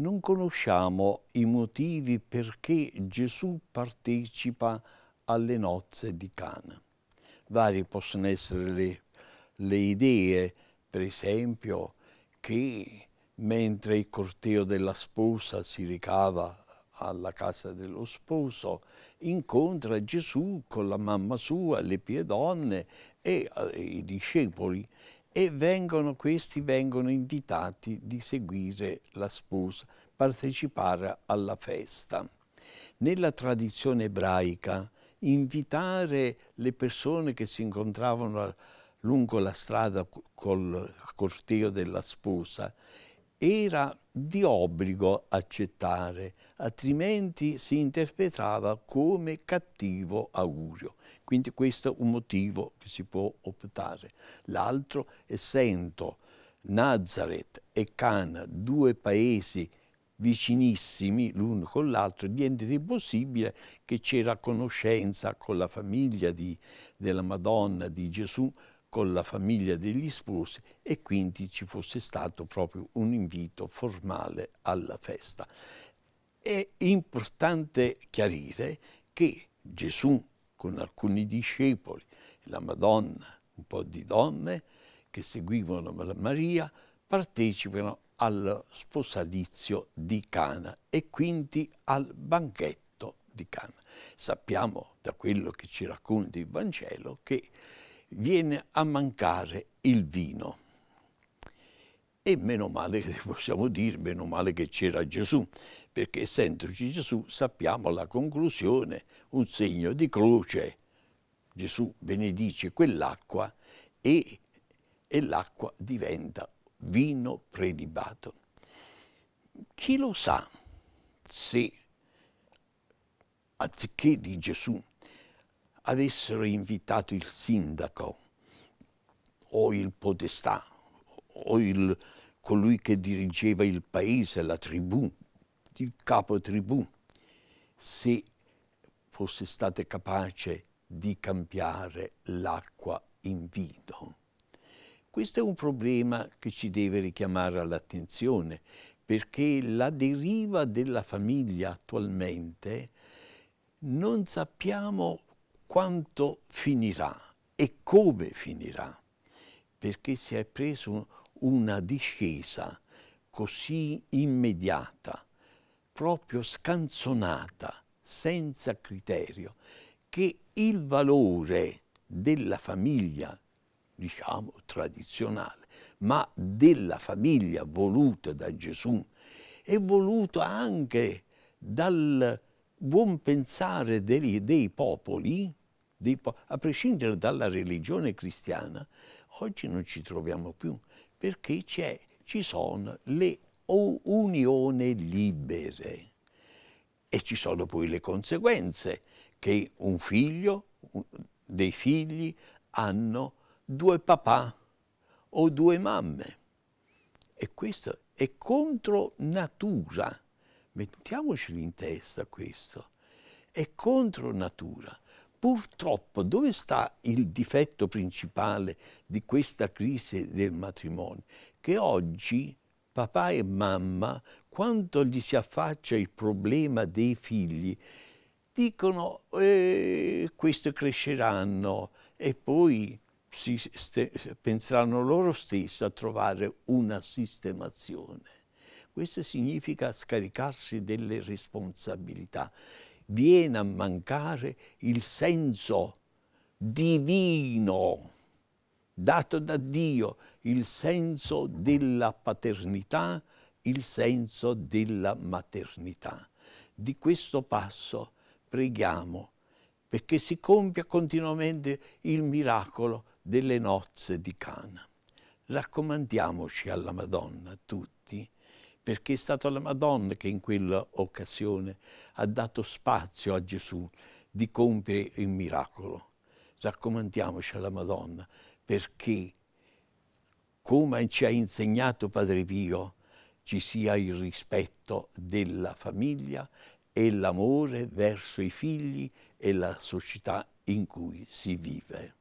non conosciamo i motivi perché Gesù partecipa alle nozze di Cana. Varie possono essere le, le idee, per esempio, che mentre il corteo della sposa si ricava alla casa dello sposo, incontra Gesù con la mamma sua, le pie donne e eh, i discepoli e vengono, questi vengono invitati di seguire la sposa, partecipare alla festa. Nella tradizione ebraica invitare le persone che si incontravano lungo la strada col corteo della sposa era di obbligo accettare, altrimenti si interpretava come cattivo augurio. Quindi questo è un motivo che si può optare. L'altro, essendo Nazareth e Cana due paesi vicinissimi l'uno con l'altro, niente possibile che c'era conoscenza con la famiglia di, della Madonna di Gesù, con la famiglia degli sposi e quindi ci fosse stato proprio un invito formale alla festa. È importante chiarire che Gesù con alcuni discepoli, la Madonna, un po' di donne che seguivano Maria, partecipano al sposalizio di Cana e quindi al banchetto di Cana. Sappiamo da quello che ci racconta il Vangelo che viene a mancare il vino. E meno male che possiamo dire, meno male che c'era Gesù, perché essendoci Gesù sappiamo la conclusione, un segno di croce. Gesù benedice quell'acqua e, e l'acqua diventa vino prelibato. Chi lo sa se anziché di Gesù avessero invitato il sindaco o il podestà o il, colui che dirigeva il paese, la tribù, il capo tribù, se fosse stato capace di cambiare l'acqua in vino. Questo è un problema che ci deve richiamare all'attenzione perché la deriva della famiglia attualmente non sappiamo quanto finirà e come finirà, perché si è preso una discesa così immediata, proprio scanzonata, senza criterio, che il valore della famiglia, diciamo tradizionale, ma della famiglia voluta da Gesù e voluta anche dal buon pensare dei, dei popoli, dei a prescindere dalla religione cristiana, oggi non ci troviamo più perché ci sono le unioni libere e ci sono poi le conseguenze che un figlio, dei figli hanno due papà o due mamme e questo è contro natura, mettiamoci in testa questo, è contro natura. Purtroppo dove sta il difetto principale di questa crisi del matrimonio? Che oggi papà e mamma, quando gli si affaccia il problema dei figli, dicono eh, questi cresceranno e poi si penseranno loro stessi a trovare una sistemazione. Questo significa scaricarsi delle responsabilità viene a mancare il senso divino dato da Dio, il senso della paternità, il senso della maternità. Di questo passo preghiamo perché si compia continuamente il miracolo delle nozze di Cana. Raccomandiamoci alla Madonna tutti perché è stata la Madonna che in quell'occasione ha dato spazio a Gesù di compiere il miracolo. Raccomandiamoci alla Madonna perché, come ci ha insegnato Padre Pio, ci sia il rispetto della famiglia e l'amore verso i figli e la società in cui si vive.